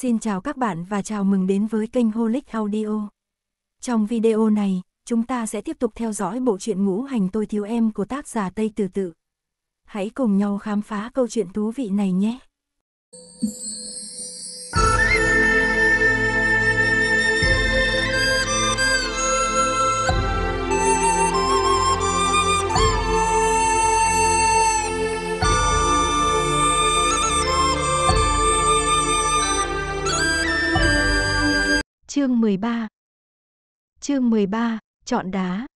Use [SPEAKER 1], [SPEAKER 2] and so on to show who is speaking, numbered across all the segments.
[SPEAKER 1] Xin chào các bạn và chào mừng đến với kênh Holic Audio. Trong video này, chúng ta sẽ tiếp tục theo dõi bộ truyện ngũ hành tôi thiếu em của tác giả Tây Từ Tự. Hãy cùng nhau khám phá câu chuyện thú vị này nhé! Chương 13 Chương 13, chọn đá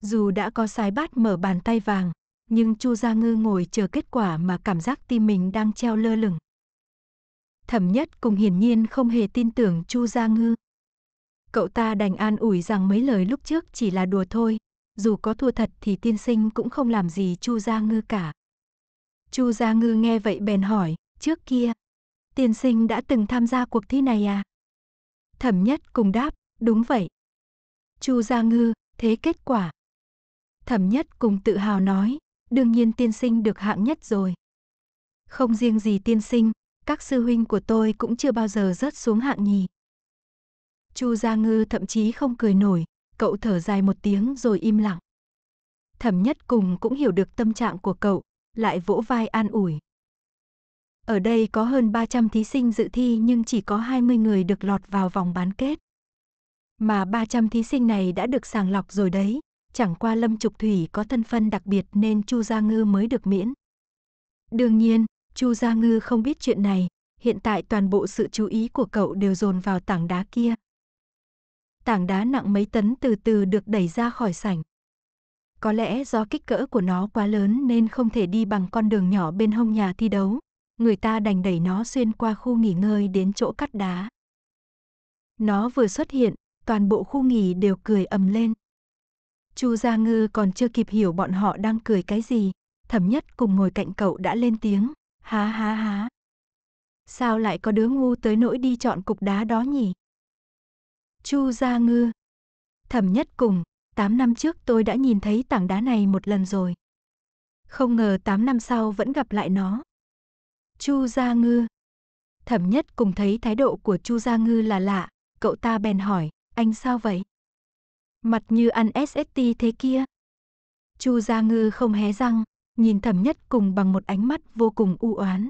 [SPEAKER 1] Dù đã có sái bát mở bàn tay vàng, nhưng Chu Gia Ngư ngồi chờ kết quả mà cảm giác tim mình đang treo lơ lửng. Thẩm nhất cùng hiển nhiên không hề tin tưởng Chu Gia Ngư. Cậu ta đành an ủi rằng mấy lời lúc trước chỉ là đùa thôi, dù có thua thật thì tiên sinh cũng không làm gì Chu Gia Ngư cả. Chu Gia Ngư nghe vậy bèn hỏi, trước kia, tiên sinh đã từng tham gia cuộc thi này à? Thẩm nhất cùng đáp, đúng vậy. Chu Gia Ngư, thế kết quả. Thẩm nhất cùng tự hào nói, đương nhiên tiên sinh được hạng nhất rồi. Không riêng gì tiên sinh, các sư huynh của tôi cũng chưa bao giờ rớt xuống hạng nhì. Chu Gia Ngư thậm chí không cười nổi, cậu thở dài một tiếng rồi im lặng. Thẩm nhất cùng cũng hiểu được tâm trạng của cậu, lại vỗ vai an ủi. Ở đây có hơn 300 thí sinh dự thi nhưng chỉ có 20 người được lọt vào vòng bán kết. Mà 300 thí sinh này đã được sàng lọc rồi đấy, chẳng qua Lâm Trục Thủy có thân phân đặc biệt nên Chu Gia Ngư mới được miễn. Đương nhiên, Chu Gia Ngư không biết chuyện này, hiện tại toàn bộ sự chú ý của cậu đều dồn vào tảng đá kia. Tảng đá nặng mấy tấn từ từ được đẩy ra khỏi sảnh. Có lẽ do kích cỡ của nó quá lớn nên không thể đi bằng con đường nhỏ bên hông nhà thi đấu, người ta đành đẩy nó xuyên qua khu nghỉ ngơi đến chỗ cắt đá. Nó vừa xuất hiện, toàn bộ khu nghỉ đều cười ầm lên. Chu Gia Ngư còn chưa kịp hiểu bọn họ đang cười cái gì, thẩm nhất cùng ngồi cạnh cậu đã lên tiếng, há há há. Sao lại có đứa ngu tới nỗi đi chọn cục đá đó nhỉ? Chu Gia Ngư. Thẩm nhất cùng, 8 năm trước tôi đã nhìn thấy tảng đá này một lần rồi. Không ngờ 8 năm sau vẫn gặp lại nó. Chu Gia Ngư. Thẩm nhất cùng thấy thái độ của Chu Gia Ngư là lạ, cậu ta bèn hỏi, anh sao vậy? Mặt như ăn SST thế kia. Chu Gia Ngư không hé răng, nhìn thẩm nhất cùng bằng một ánh mắt vô cùng u oán.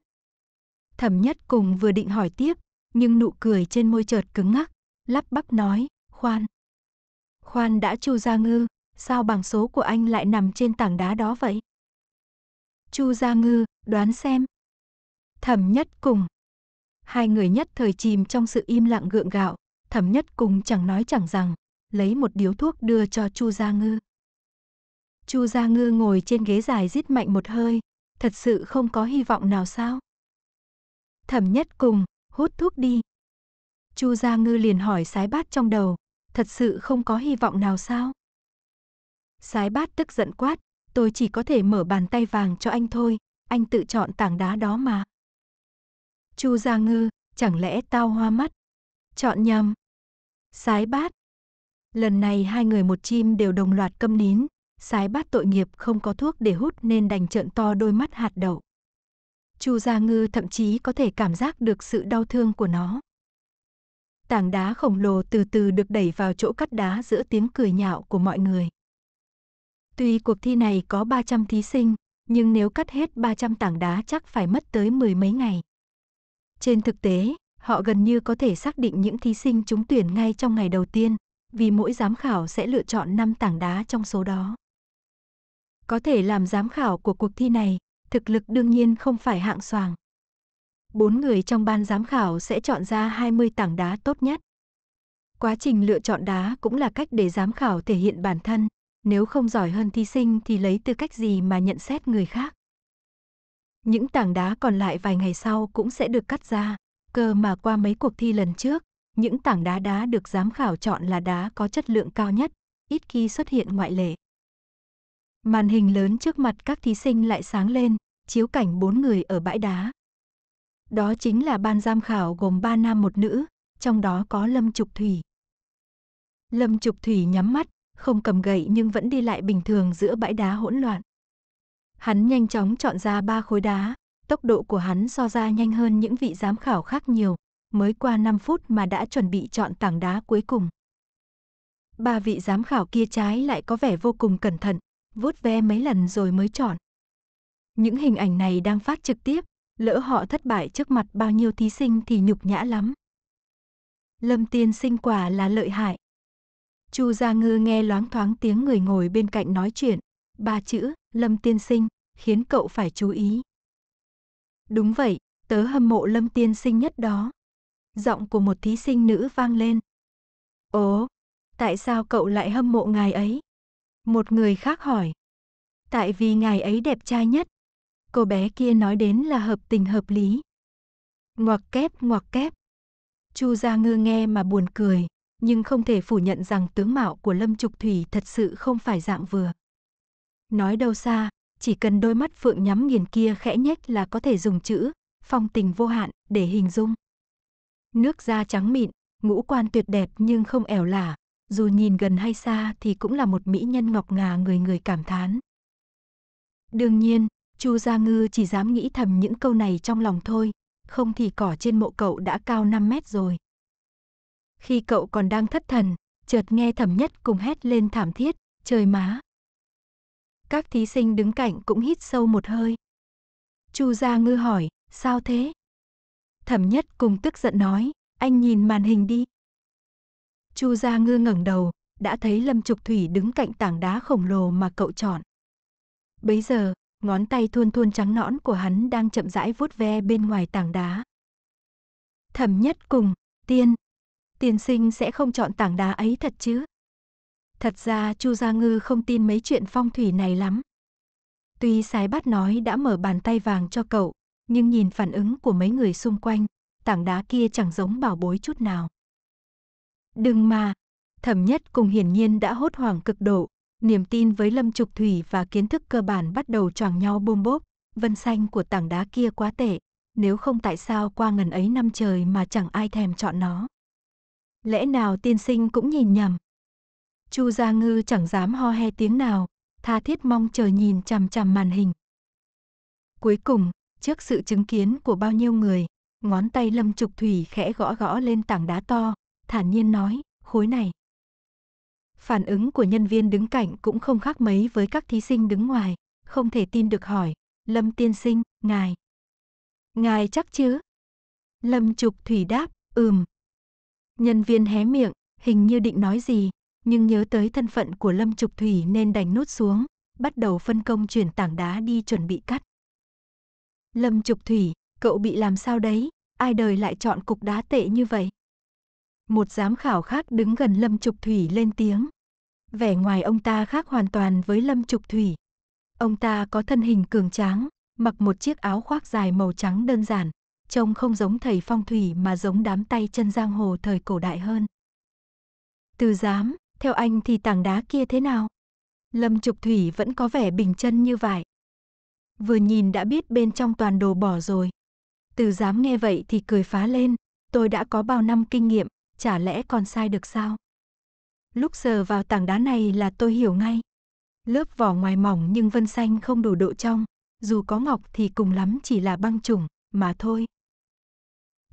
[SPEAKER 1] Thẩm nhất cùng vừa định hỏi tiếp, nhưng nụ cười trên môi chợt cứng ngắc, lắp bắp nói, khoan. Khoan đã Chu Gia Ngư, sao bằng số của anh lại nằm trên tảng đá đó vậy? Chu Gia Ngư, đoán xem, Thẩm nhất cùng. Hai người nhất thời chìm trong sự im lặng gượng gạo, thẩm nhất cùng chẳng nói chẳng rằng, lấy một điếu thuốc đưa cho Chu Gia Ngư. Chu Gia Ngư ngồi trên ghế dài rít mạnh một hơi, thật sự không có hy vọng nào sao? Thẩm nhất cùng, hút thuốc đi. Chu Gia Ngư liền hỏi sái bát trong đầu, thật sự không có hy vọng nào sao? Sái bát tức giận quát, tôi chỉ có thể mở bàn tay vàng cho anh thôi, anh tự chọn tảng đá đó mà. Chu Gia Ngư, chẳng lẽ tao hoa mắt? Chọn nhầm. Sái bát. Lần này hai người một chim đều đồng loạt câm nín, sái bát tội nghiệp không có thuốc để hút nên đành trợn to đôi mắt hạt đậu. Chu Gia Ngư thậm chí có thể cảm giác được sự đau thương của nó. Tảng đá khổng lồ từ từ được đẩy vào chỗ cắt đá giữa tiếng cười nhạo của mọi người. Tuy cuộc thi này có 300 thí sinh, nhưng nếu cắt hết 300 tảng đá chắc phải mất tới mười mấy ngày. Trên thực tế, họ gần như có thể xác định những thí sinh trúng tuyển ngay trong ngày đầu tiên, vì mỗi giám khảo sẽ lựa chọn 5 tảng đá trong số đó. Có thể làm giám khảo của cuộc thi này, thực lực đương nhiên không phải hạng soàng. Bốn người trong ban giám khảo sẽ chọn ra 20 tảng đá tốt nhất. Quá trình lựa chọn đá cũng là cách để giám khảo thể hiện bản thân, nếu không giỏi hơn thí sinh thì lấy tư cách gì mà nhận xét người khác. Những tảng đá còn lại vài ngày sau cũng sẽ được cắt ra, cơ mà qua mấy cuộc thi lần trước, những tảng đá đá được giám khảo chọn là đá có chất lượng cao nhất, ít khi xuất hiện ngoại lệ. Màn hình lớn trước mặt các thí sinh lại sáng lên, chiếu cảnh bốn người ở bãi đá. Đó chính là ban giám khảo gồm ba nam một nữ, trong đó có Lâm Trục Thủy. Lâm Trục Thủy nhắm mắt, không cầm gậy nhưng vẫn đi lại bình thường giữa bãi đá hỗn loạn. Hắn nhanh chóng chọn ra ba khối đá, tốc độ của hắn so ra nhanh hơn những vị giám khảo khác nhiều, mới qua 5 phút mà đã chuẩn bị chọn tảng đá cuối cùng. Ba vị giám khảo kia trái lại có vẻ vô cùng cẩn thận, vuốt ve mấy lần rồi mới chọn. Những hình ảnh này đang phát trực tiếp, lỡ họ thất bại trước mặt bao nhiêu thí sinh thì nhục nhã lắm. Lâm tiên sinh quả là lợi hại. Chu Gia Ngư nghe loáng thoáng tiếng người ngồi bên cạnh nói chuyện, ba chữ Lâm Tiên Sinh khiến cậu phải chú ý. Đúng vậy, tớ hâm mộ Lâm Tiên Sinh nhất đó. Giọng của một thí sinh nữ vang lên. Ồ, tại sao cậu lại hâm mộ ngài ấy? Một người khác hỏi. Tại vì ngài ấy đẹp trai nhất. Cô bé kia nói đến là hợp tình hợp lý. Ngoặc kép ngoặc kép. Chu Gia Ngư nghe mà buồn cười, nhưng không thể phủ nhận rằng tướng mạo của Lâm Trục Thủy thật sự không phải dạng vừa. Nói đâu xa, chỉ cần đôi mắt phượng nhắm nghiền kia khẽ nhếch là có thể dùng chữ phong tình vô hạn để hình dung. Nước da trắng mịn, ngũ quan tuyệt đẹp nhưng không ẻo lả, dù nhìn gần hay xa thì cũng là một mỹ nhân ngọc ngà người người cảm thán. Đương nhiên, Chu Gia Ngư chỉ dám nghĩ thầm những câu này trong lòng thôi, không thì cỏ trên mộ cậu đã cao 5 mét rồi. Khi cậu còn đang thất thần, chợt nghe thẩm nhất cùng hét lên thảm thiết, trời má, các thí sinh đứng cạnh cũng hít sâu một hơi. Chu Gia Ngư hỏi, sao thế? Thẩm Nhất cùng tức giận nói, anh nhìn màn hình đi. Chu Gia Ngư ngẩng đầu, đã thấy Lâm Trục Thủy đứng cạnh tảng đá khổng lồ mà cậu chọn. Bấy giờ, ngón tay thuôn thuôn trắng nõn của hắn đang chậm rãi vuốt ve bên ngoài tảng đá. Thẩm Nhất cùng, tiên, tiên sinh sẽ không chọn tảng đá ấy thật chứ? Thật ra Chu Gia Ngư không tin mấy chuyện phong thủy này lắm. Tuy sái bát nói đã mở bàn tay vàng cho cậu, nhưng nhìn phản ứng của mấy người xung quanh, tảng đá kia chẳng giống bảo bối chút nào. Đừng mà, thẩm nhất cùng hiển nhiên đã hốt hoảng cực độ, niềm tin với Lâm Trục Thủy và kiến thức cơ bản bắt đầu choàng nhau bôm bốp, vân xanh của tảng đá kia quá tệ, nếu không tại sao qua ngần ấy năm trời mà chẳng ai thèm chọn nó. Lẽ nào tiên sinh cũng nhìn nhầm? Chu Gia Ngư chẳng dám ho he tiếng nào, tha thiết mong chờ nhìn chằm chằm màn hình. Cuối cùng, trước sự chứng kiến của bao nhiêu người, ngón tay Lâm Trục Thủy khẽ gõ gõ lên tảng đá to, thản nhiên nói, khối này. Phản ứng của nhân viên đứng cạnh cũng không khác mấy với các thí sinh đứng ngoài, không thể tin được hỏi, Lâm tiên sinh, ngài. Ngài chắc chứ? Lâm Trục Thủy đáp, ừm. Nhân viên hé miệng, hình như định nói gì, nhưng nhớ tới thân phận của Lâm Trục Thủy nên đành nút xuống, bắt đầu phân công chuyển tảng đá đi chuẩn bị cắt. Lâm Trục Thủy, cậu bị làm sao đấy, ai đời lại chọn cục đá tệ như vậy? Một giám khảo khác đứng gần Lâm Trục Thủy lên tiếng. Vẻ ngoài ông ta khác hoàn toàn với Lâm Trục Thủy. Ông ta có thân hình cường tráng, mặc một chiếc áo khoác dài màu trắng đơn giản, trông không giống thầy phong thủy mà giống đám tay chân giang hồ thời cổ đại hơn. Từ giám, theo anh thì tảng đá kia thế nào? Lâm Trục Thủy vẫn có vẻ bình chân như vải. Vừa nhìn đã biết bên trong toàn đồ bỏ rồi. Từ dám nghe vậy thì cười phá lên, tôi đã có bao năm kinh nghiệm, chả lẽ còn sai được sao? Lúc sờ vào tảng đá này là tôi hiểu ngay. Lớp vỏ ngoài mỏng nhưng vân xanh không đủ độ trong, dù có ngọc thì cùng lắm chỉ là băng trùng mà thôi.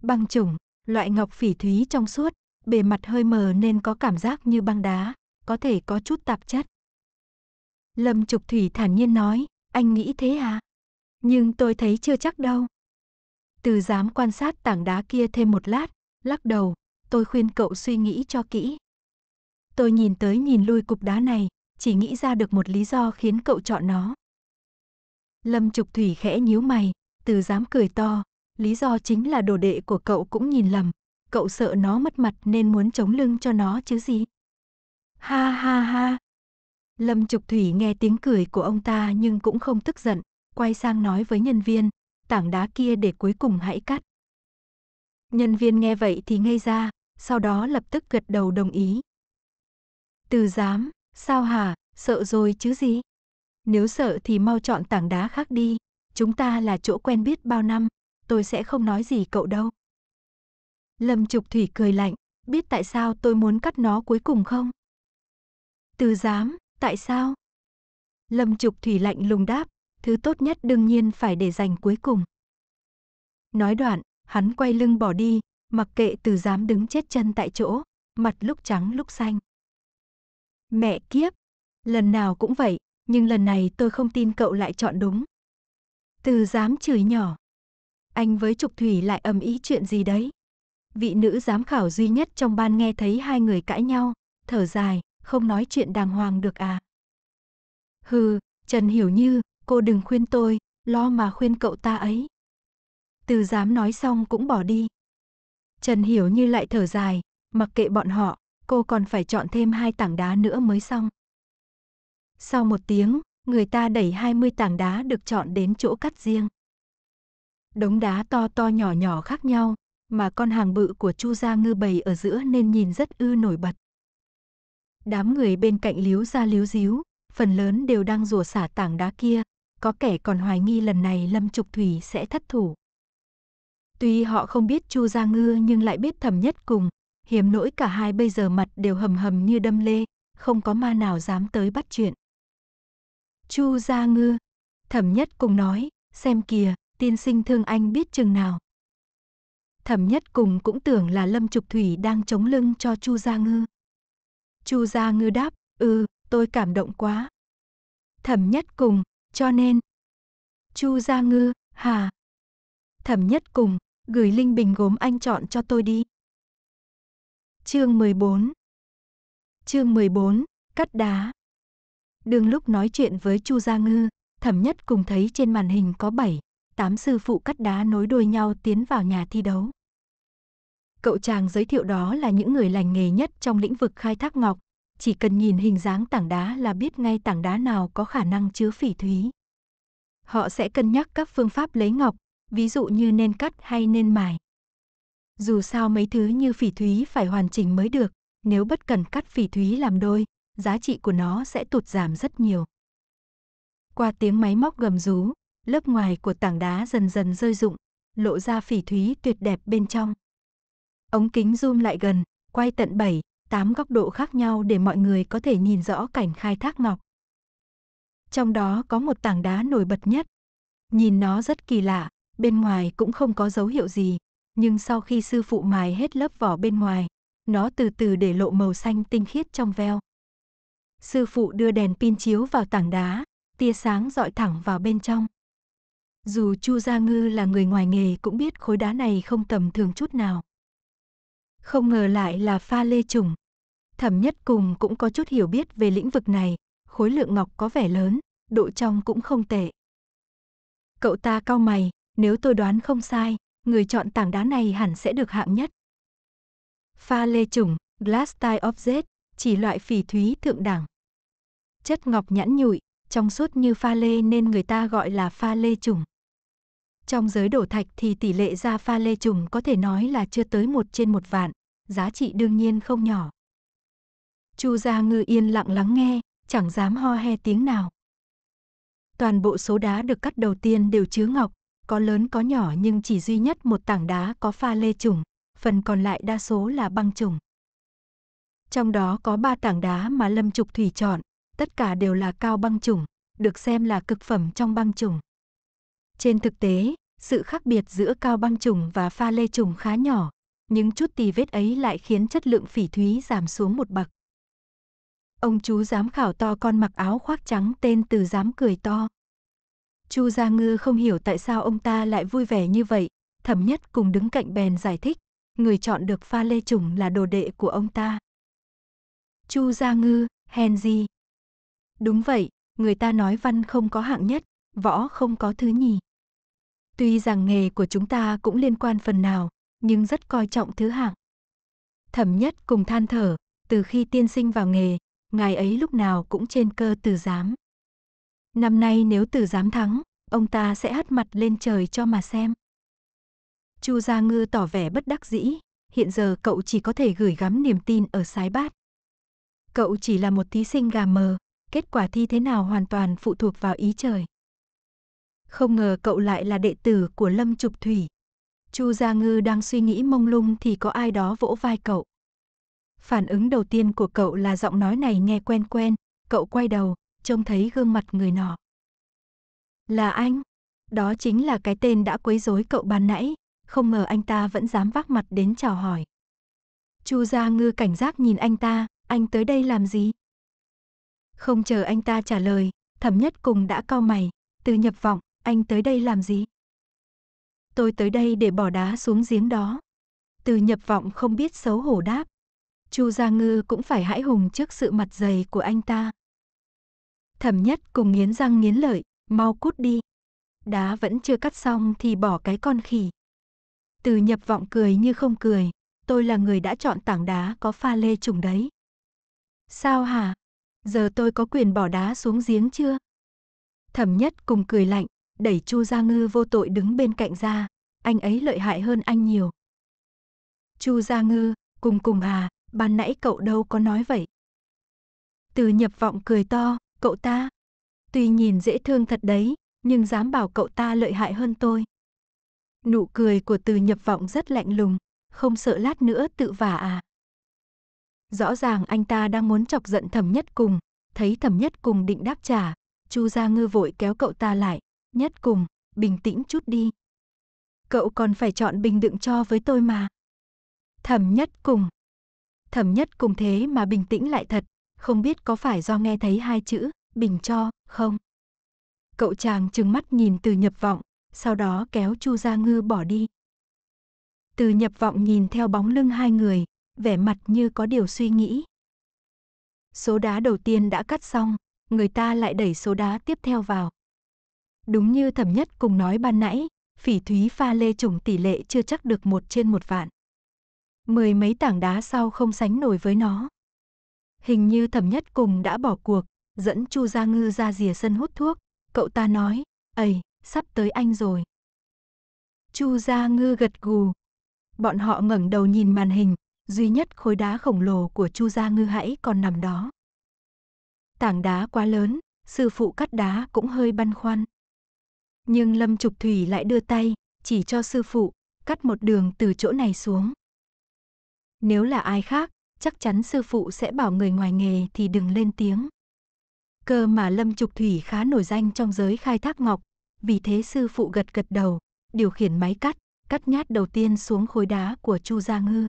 [SPEAKER 1] Băng trùng, loại ngọc phỉ thúy trong suốt, bề mặt hơi mờ nên có cảm giác như băng đá, có thể có chút tạp chất. Lâm Trục Thủy thản nhiên nói, anh nghĩ thế à? Nhưng tôi thấy chưa chắc đâu. Từ dám quan sát tảng đá kia thêm một lát, lắc đầu, tôi khuyên cậu suy nghĩ cho kỹ. Tôi nhìn tới nhìn lui cục đá này, chỉ nghĩ ra được một lý do khiến cậu chọn nó. Lâm Trục Thủy khẽ nhíu mày, từ dám cười to, lý do chính là đồ đệ của cậu cũng nhìn lầm, cậu sợ nó mất mặt nên muốn chống lưng cho nó chứ gì. Ha ha ha. Lâm Trục Thủy nghe tiếng cười của ông ta nhưng cũng không tức giận, quay sang nói với nhân viên, tảng đá kia để cuối cùng hãy cắt. Nhân viên nghe vậy thì ngây ra, sau đó lập tức gật đầu đồng ý. Từ dám, sao hả, sợ rồi chứ gì? Nếu sợ thì mau chọn tảng đá khác đi, chúng ta là chỗ quen biết bao năm, tôi sẽ không nói gì cậu đâu. Lâm Trục Thủy cười lạnh, biết tại sao tôi muốn cắt nó cuối cùng không? Từ dám, tại sao? Lâm Trục Thủy lạnh lùng đáp, thứ tốt nhất đương nhiên phải để dành cuối cùng. Nói đoạn, hắn quay lưng bỏ đi, mặc kệ từ dám đứng chết chân tại chỗ, mặt lúc trắng lúc xanh. Mẹ kiếp, lần nào cũng vậy, nhưng lần này tôi không tin cậu lại chọn đúng. Từ dám chửi nhỏ. Anh với Trục Thủy lại ầm ý chuyện gì đấy? vị nữ giám khảo duy nhất trong ban nghe thấy hai người cãi nhau, thở dài, không nói chuyện đàng hoàng được à. Hừ, Trần Hiểu Như, cô đừng khuyên tôi, lo mà khuyên cậu ta ấy. Từ dám nói xong cũng bỏ đi. Trần Hiểu Như lại thở dài, mặc kệ bọn họ, cô còn phải chọn thêm hai tảng đá nữa mới xong. Sau một tiếng, người ta đẩy 20 tảng đá được chọn đến chỗ cắt riêng. Đống đá to to nhỏ nhỏ khác nhau, mà con hàng bự của Chu Gia Ngư bày ở giữa nên nhìn rất ư nổi bật. Đám người bên cạnh liếu ra liếu díu, phần lớn đều đang rủa xả tảng đá kia, có kẻ còn hoài nghi lần này Lâm Trục Thủy sẽ thất thủ. Tuy họ không biết Chu Gia Ngư nhưng lại biết thầm nhất cùng, hiếm nỗi cả hai bây giờ mặt đều hầm hầm như đâm lê, không có ma nào dám tới bắt chuyện. Chu Gia Ngư, thẩm nhất cùng nói, xem kìa, tiên sinh thương anh biết chừng nào thẩm nhất cùng cũng tưởng là Lâm Trục Thủy đang chống lưng cho Chu Gia Ngư. Chu Gia Ngư đáp, ừ, tôi cảm động quá. Thẩm nhất cùng, cho nên. Chu Gia Ngư, hà. Thẩm nhất cùng, gửi linh bình gốm anh chọn cho tôi đi. Chương 14 Chương 14, cắt đá. Đường lúc nói chuyện với Chu Gia Ngư, thẩm nhất cùng thấy trên màn hình có 7, tám sư phụ cắt đá nối đuôi nhau tiến vào nhà thi đấu. Cậu chàng giới thiệu đó là những người lành nghề nhất trong lĩnh vực khai thác ngọc, chỉ cần nhìn hình dáng tảng đá là biết ngay tảng đá nào có khả năng chứa phỉ thúy. Họ sẽ cân nhắc các phương pháp lấy ngọc, ví dụ như nên cắt hay nên mài. Dù sao mấy thứ như phỉ thúy phải hoàn chỉnh mới được, nếu bất cần cắt phỉ thúy làm đôi, giá trị của nó sẽ tụt giảm rất nhiều. Qua tiếng máy móc gầm rú, Lớp ngoài của tảng đá dần dần rơi rụng, lộ ra phỉ thúy tuyệt đẹp bên trong. Ống kính zoom lại gần, quay tận 7, 8 góc độ khác nhau để mọi người có thể nhìn rõ cảnh khai thác ngọc. Trong đó có một tảng đá nổi bật nhất. Nhìn nó rất kỳ lạ, bên ngoài cũng không có dấu hiệu gì, nhưng sau khi sư phụ mài hết lớp vỏ bên ngoài, nó từ từ để lộ màu xanh tinh khiết trong veo. Sư phụ đưa đèn pin chiếu vào tảng đá, tia sáng dọi thẳng vào bên trong. Dù Chu Gia Ngư là người ngoài nghề cũng biết khối đá này không tầm thường chút nào. Không ngờ lại là pha lê trùng. Thẩm nhất cùng cũng có chút hiểu biết về lĩnh vực này, khối lượng ngọc có vẻ lớn, độ trong cũng không tệ. Cậu ta cao mày, nếu tôi đoán không sai, người chọn tảng đá này hẳn sẽ được hạng nhất. Pha lê trùng, glass tile object, chỉ loại phỉ thúy thượng đẳng. Chất ngọc nhãn nhụi, trong suốt như pha lê nên người ta gọi là pha lê trùng. Trong giới đổ thạch thì tỷ lệ ra pha lê trùng có thể nói là chưa tới một trên một vạn, giá trị đương nhiên không nhỏ. Chu Gia Ngư yên lặng lắng nghe, chẳng dám ho he tiếng nào. Toàn bộ số đá được cắt đầu tiên đều chứa ngọc, có lớn có nhỏ nhưng chỉ duy nhất một tảng đá có pha lê trùng, phần còn lại đa số là băng trùng. Trong đó có ba tảng đá mà Lâm Trục Thủy chọn, tất cả đều là cao băng trùng, được xem là cực phẩm trong băng trùng. Trên thực tế, sự khác biệt giữa cao băng trùng và pha lê trùng khá nhỏ, những chút tì vết ấy lại khiến chất lượng phỉ thúy giảm xuống một bậc. Ông chú giám khảo to con mặc áo khoác trắng tên từ giám cười to. Chu Gia Ngư không hiểu tại sao ông ta lại vui vẻ như vậy, thẩm nhất cùng đứng cạnh bèn giải thích, người chọn được pha lê trùng là đồ đệ của ông ta. Chu Gia Ngư, hèn gì? Đúng vậy, người ta nói văn không có hạng nhất, võ không có thứ nhì. Tuy rằng nghề của chúng ta cũng liên quan phần nào, nhưng rất coi trọng thứ hạng. Thẩm nhất cùng than thở, từ khi tiên sinh vào nghề, ngài ấy lúc nào cũng trên cơ từ giám. Năm nay nếu từ giám thắng, ông ta sẽ hất mặt lên trời cho mà xem. Chu Gia Ngư tỏ vẻ bất đắc dĩ, hiện giờ cậu chỉ có thể gửi gắm niềm tin ở sái bát. Cậu chỉ là một thí sinh gà mờ, kết quả thi thế nào hoàn toàn phụ thuộc vào ý trời. Không ngờ cậu lại là đệ tử của Lâm Trục Thủy. Chu Gia Ngư đang suy nghĩ mông lung thì có ai đó vỗ vai cậu. Phản ứng đầu tiên của cậu là giọng nói này nghe quen quen, cậu quay đầu, trông thấy gương mặt người nọ. Là anh? Đó chính là cái tên đã quấy rối cậu ban nãy, không ngờ anh ta vẫn dám vác mặt đến chào hỏi. Chu Gia Ngư cảnh giác nhìn anh ta, anh tới đây làm gì? Không chờ anh ta trả lời, Thẩm Nhất Cùng đã cau mày, từ nhập vọng, anh tới đây làm gì? Tôi tới đây để bỏ đá xuống giếng đó. Từ nhập vọng không biết xấu hổ đáp. Chu Gia Ngư cũng phải hãi hùng trước sự mặt dày của anh ta. Thẩm nhất cùng nghiến răng nghiến lợi, mau cút đi. Đá vẫn chưa cắt xong thì bỏ cái con khỉ. Từ nhập vọng cười như không cười, tôi là người đã chọn tảng đá có pha lê trùng đấy. Sao hả? Giờ tôi có quyền bỏ đá xuống giếng chưa? Thẩm nhất cùng cười lạnh, đẩy Chu Gia Ngư vô tội đứng bên cạnh ra, anh ấy lợi hại hơn anh nhiều. Chu Gia Ngư, cùng cùng à, ban nãy cậu đâu có nói vậy. Từ nhập vọng cười to, cậu ta. Tuy nhìn dễ thương thật đấy, nhưng dám bảo cậu ta lợi hại hơn tôi. Nụ cười của từ nhập vọng rất lạnh lùng, không sợ lát nữa tự vả à. Rõ ràng anh ta đang muốn chọc giận thẩm nhất cùng, thấy thẩm nhất cùng định đáp trả, Chu Gia Ngư vội kéo cậu ta lại, Nhất cùng, bình tĩnh chút đi. Cậu còn phải chọn bình đựng cho với tôi mà. Thẩm nhất cùng. Thẩm nhất cùng thế mà bình tĩnh lại thật, không biết có phải do nghe thấy hai chữ, bình cho, không? Cậu chàng trừng mắt nhìn từ nhập vọng, sau đó kéo Chu Gia Ngư bỏ đi. Từ nhập vọng nhìn theo bóng lưng hai người, vẻ mặt như có điều suy nghĩ. Số đá đầu tiên đã cắt xong, người ta lại đẩy số đá tiếp theo vào, Đúng như thẩm nhất cùng nói ban nãy, phỉ thúy pha lê trùng tỷ lệ chưa chắc được một trên một vạn. Mười mấy tảng đá sau không sánh nổi với nó. Hình như thẩm nhất cùng đã bỏ cuộc, dẫn Chu Gia Ngư ra rìa sân hút thuốc, cậu ta nói, ầy, sắp tới anh rồi. Chu Gia Ngư gật gù. Bọn họ ngẩng đầu nhìn màn hình, duy nhất khối đá khổng lồ của Chu Gia Ngư hãy còn nằm đó. Tảng đá quá lớn, sư phụ cắt đá cũng hơi băn khoăn. Nhưng Lâm Trục Thủy lại đưa tay, chỉ cho sư phụ, cắt một đường từ chỗ này xuống. Nếu là ai khác, chắc chắn sư phụ sẽ bảo người ngoài nghề thì đừng lên tiếng. Cơ mà Lâm Trục Thủy khá nổi danh trong giới khai thác ngọc, vì thế sư phụ gật gật đầu, điều khiển máy cắt, cắt nhát đầu tiên xuống khối đá của Chu Gia Ngư.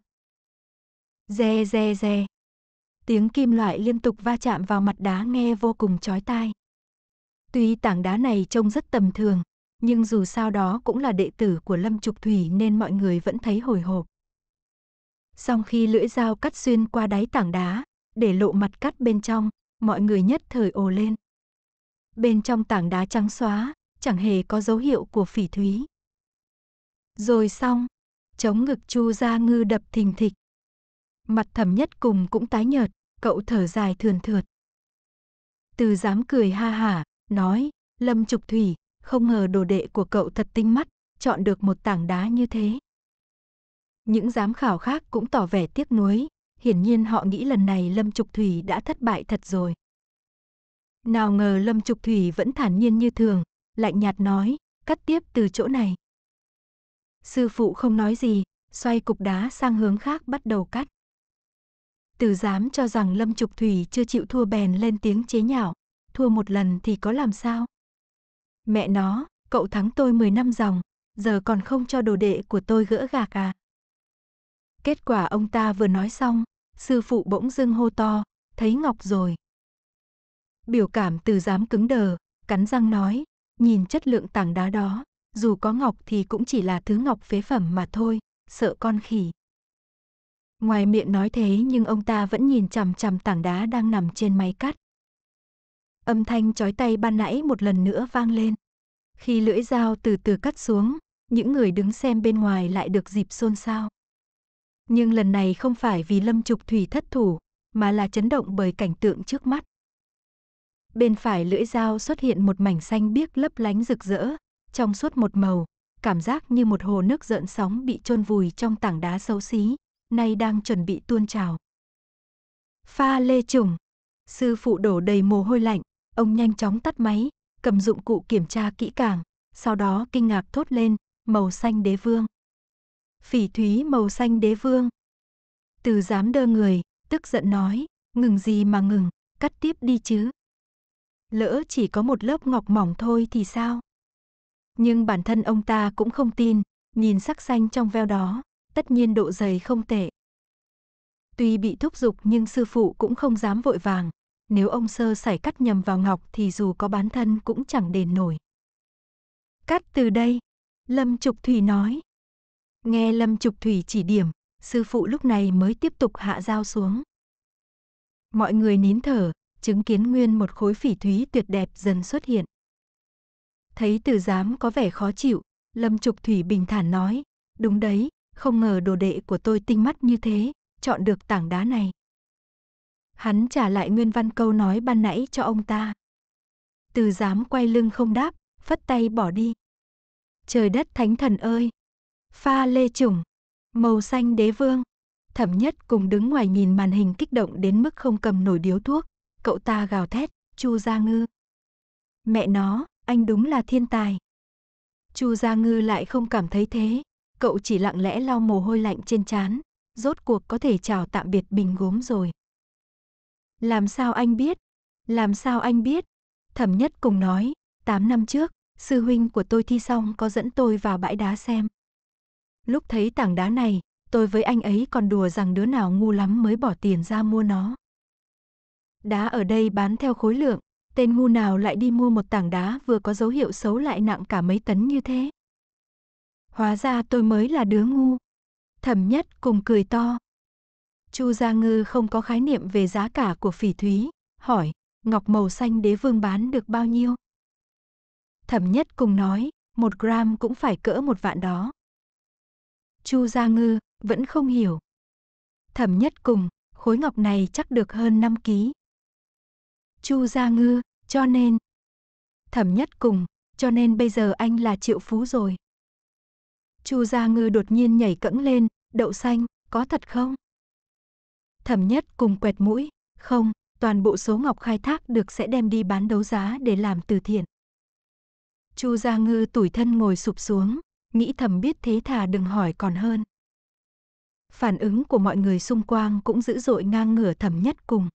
[SPEAKER 1] Re re re. Tiếng kim loại liên tục va chạm vào mặt đá nghe vô cùng chói tai. Tuy tảng đá này trông rất tầm thường, nhưng dù sao đó cũng là đệ tử của Lâm Trục Thủy nên mọi người vẫn thấy hồi hộp. sau khi lưỡi dao cắt xuyên qua đáy tảng đá, để lộ mặt cắt bên trong, mọi người nhất thời ồ lên. Bên trong tảng đá trắng xóa, chẳng hề có dấu hiệu của phỉ thúy. Rồi xong, chống ngực Chu ra Ngư đập thình thịch. Mặt thẩm nhất cùng cũng tái nhợt, cậu thở dài thườn thượt. Từ dám cười ha hả, nói, Lâm Trục Thủy, không ngờ đồ đệ của cậu thật tinh mắt, chọn được một tảng đá như thế. Những giám khảo khác cũng tỏ vẻ tiếc nuối, hiển nhiên họ nghĩ lần này Lâm Trục Thủy đã thất bại thật rồi. Nào ngờ Lâm Trục Thủy vẫn thản nhiên như thường, lạnh nhạt nói, cắt tiếp từ chỗ này. Sư phụ không nói gì, xoay cục đá sang hướng khác bắt đầu cắt. Từ giám cho rằng Lâm Trục Thủy chưa chịu thua bèn lên tiếng chế nhạo thua một lần thì có làm sao? Mẹ nó, cậu thắng tôi 10 năm dòng, giờ còn không cho đồ đệ của tôi gỡ gạc à? Kết quả ông ta vừa nói xong, sư phụ bỗng dưng hô to, thấy Ngọc rồi. Biểu cảm từ dám cứng đờ, cắn răng nói, nhìn chất lượng tảng đá đó, dù có ngọc thì cũng chỉ là thứ ngọc phế phẩm mà thôi, sợ con khỉ. Ngoài miệng nói thế nhưng ông ta vẫn nhìn chằm chằm tảng đá đang nằm trên máy cắt. Âm thanh chói tay ban nãy một lần nữa vang lên. Khi lưỡi dao từ từ cắt xuống, những người đứng xem bên ngoài lại được dịp xôn xao. Nhưng lần này không phải vì Lâm Trục Thủy thất thủ, mà là chấn động bởi cảnh tượng trước mắt. Bên phải lưỡi dao xuất hiện một mảnh xanh biếc lấp lánh rực rỡ, trong suốt một màu, cảm giác như một hồ nước giận sóng bị chôn vùi trong tảng đá xấu xí, nay đang chuẩn bị tuôn trào. Pha lê trùng, sư phụ đổ đầy mồ hôi lạnh, Ông nhanh chóng tắt máy, cầm dụng cụ kiểm tra kỹ càng, sau đó kinh ngạc thốt lên, màu xanh đế vương. Phỉ thúy màu xanh đế vương. Từ dám đơ người, tức giận nói, ngừng gì mà ngừng, cắt tiếp đi chứ. Lỡ chỉ có một lớp ngọc mỏng thôi thì sao? Nhưng bản thân ông ta cũng không tin, nhìn sắc xanh trong veo đó, tất nhiên độ dày không tệ. Tuy bị thúc giục nhưng sư phụ cũng không dám vội vàng, nếu ông sơ sẩy cắt nhầm vào Ngọc thì dù có bán thân cũng chẳng đền nổi. Cắt từ đây, Lâm Trục Thủy nói. Nghe Lâm Trục Thủy chỉ điểm, sư phụ lúc này mới tiếp tục hạ dao xuống. Mọi người nín thở, chứng kiến nguyên một khối phỉ thúy tuyệt đẹp dần xuất hiện. Thấy từ giám có vẻ khó chịu, Lâm Trục Thủy bình thản nói, đúng đấy, không ngờ đồ đệ của tôi tinh mắt như thế, chọn được tảng đá này hắn trả lại nguyên văn câu nói ban nãy cho ông ta. Từ dám quay lưng không đáp, phất tay bỏ đi. Trời đất thánh thần ơi! Pha lê chủng, màu xanh đế vương. Thẩm nhất cùng đứng ngoài nhìn màn hình kích động đến mức không cầm nổi điếu thuốc. Cậu ta gào thét, chu gia ngư. Mẹ nó, anh đúng là thiên tài. Chu Gia Ngư lại không cảm thấy thế, cậu chỉ lặng lẽ lau mồ hôi lạnh trên trán, rốt cuộc có thể chào tạm biệt bình gốm rồi. Làm sao anh biết? Làm sao anh biết? Thẩm nhất cùng nói, 8 năm trước, sư huynh của tôi thi xong có dẫn tôi vào bãi đá xem. Lúc thấy tảng đá này, tôi với anh ấy còn đùa rằng đứa nào ngu lắm mới bỏ tiền ra mua nó. Đá ở đây bán theo khối lượng, tên ngu nào lại đi mua một tảng đá vừa có dấu hiệu xấu lại nặng cả mấy tấn như thế. Hóa ra tôi mới là đứa ngu. Thẩm nhất cùng cười to, Chu Gia Ngư không có khái niệm về giá cả của phỉ thúy, hỏi, ngọc màu xanh đế vương bán được bao nhiêu? Thẩm nhất cùng nói, một gram cũng phải cỡ một vạn đó. Chu Gia Ngư vẫn không hiểu. Thẩm nhất cùng, khối ngọc này chắc được hơn 5 ký. Chu Gia Ngư, cho nên. Thẩm nhất cùng, cho nên bây giờ anh là triệu phú rồi. Chu Gia Ngư đột nhiên nhảy cẫng lên, đậu xanh, có thật không? thẩm nhất cùng quẹt mũi, không, toàn bộ số ngọc khai thác được sẽ đem đi bán đấu giá để làm từ thiện. Chu Gia Ngư tủi thân ngồi sụp xuống, nghĩ thầm biết thế thà đừng hỏi còn hơn. Phản ứng của mọi người xung quanh cũng dữ dội ngang ngửa thẩm nhất cùng.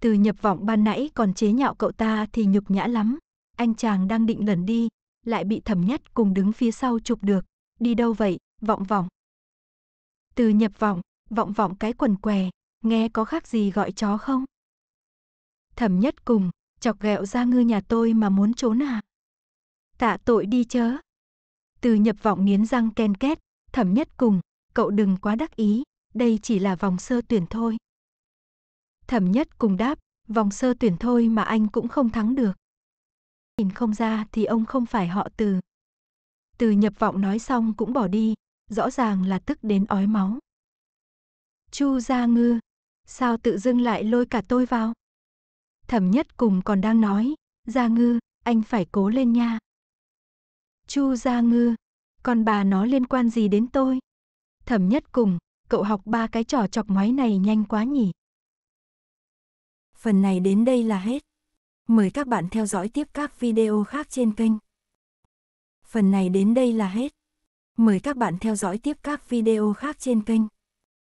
[SPEAKER 1] Từ nhập vọng ban nãy còn chế nhạo cậu ta thì nhục nhã lắm, anh chàng đang định lẩn đi, lại bị thẩm nhất cùng đứng phía sau chụp được, đi đâu vậy, vọng vọng. Từ nhập vọng, vọng vọng cái quần què, nghe có khác gì gọi chó không? Thẩm nhất cùng, chọc ghẹo ra ngư nhà tôi mà muốn trốn à? Tạ tội đi chớ. Từ nhập vọng nghiến răng ken két, thẩm nhất cùng, cậu đừng quá đắc ý, đây chỉ là vòng sơ tuyển thôi. Thẩm nhất cùng đáp, vòng sơ tuyển thôi mà anh cũng không thắng được. Nhìn không ra thì ông không phải họ từ. Từ nhập vọng nói xong cũng bỏ đi, rõ ràng là tức đến ói máu. Chu Gia Ngư, sao tự dưng lại lôi cả tôi vào? Thẩm nhất cùng còn đang nói, Gia Ngư, anh phải cố lên nha. Chu Gia Ngư, còn bà nó liên quan gì đến tôi? Thẩm nhất cùng, cậu học ba cái trò chọc ngoáy này nhanh quá nhỉ. Phần này đến đây là hết. Mời các bạn theo dõi tiếp các video khác trên kênh. Phần này đến đây là hết. Mời các bạn theo dõi tiếp các video khác trên kênh.